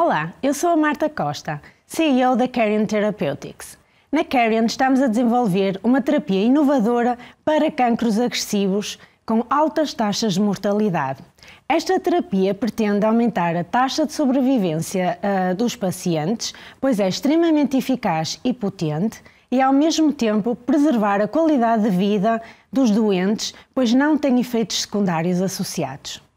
Olá, eu sou a Marta Costa, CEO da Carion Therapeutics. Na Carion estamos a desenvolver uma terapia inovadora para cancros agressivos com altas taxas de mortalidade. Esta terapia pretende aumentar a taxa de sobrevivência uh, dos pacientes, pois é extremamente eficaz e potente, e ao mesmo tempo preservar a qualidade de vida dos doentes, pois não tem efeitos secundários associados.